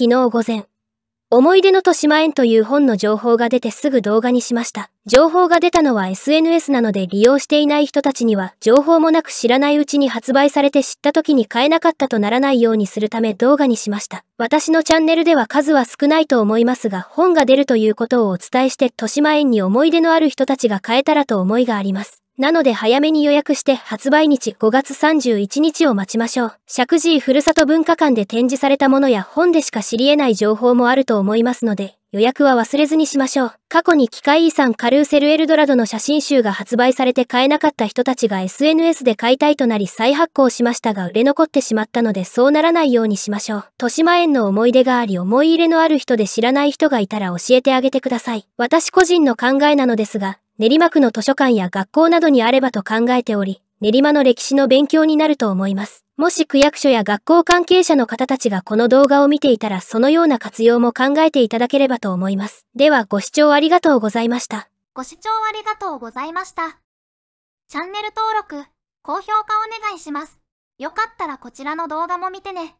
昨日午前、思い出のとしまえんという本の情報が出てすぐ動画にしました。情報が出たのは SNS なので利用していない人たちには情報もなく知らないうちに発売されて知った時に買えなかったとならないようにするため動画にしました。私のチャンネルでは数は少ないと思いますが本が出るということをお伝えしてとしまえんに思い出のある人たちが買えたらと思いがあります。なので早めに予約して発売日5月31日を待ちましょう。石神ふるさと文化館で展示されたものや本でしか知り得ない情報もあると思いますので、予約は忘れずにしましょう。過去に機械遺産カルーセルエルドラドの写真集が発売されて買えなかった人たちが SNS で買いたいとなり再発行しましたが売れ残ってしまったのでそうならないようにしましょう。豊島園の思い出があり思い入れのある人で知らない人がいたら教えてあげてください。私個人の考えなのですが、練馬区の図書館や学校などにあればと考えており、練馬の歴史の勉強になると思います。もし区役所や学校関係者の方たちがこの動画を見ていたらそのような活用も考えていただければと思います。ではご視聴ありがとうございました。ご視聴ありがとうございました。チャンネル登録、高評価お願いします。よかったらこちらの動画も見てね。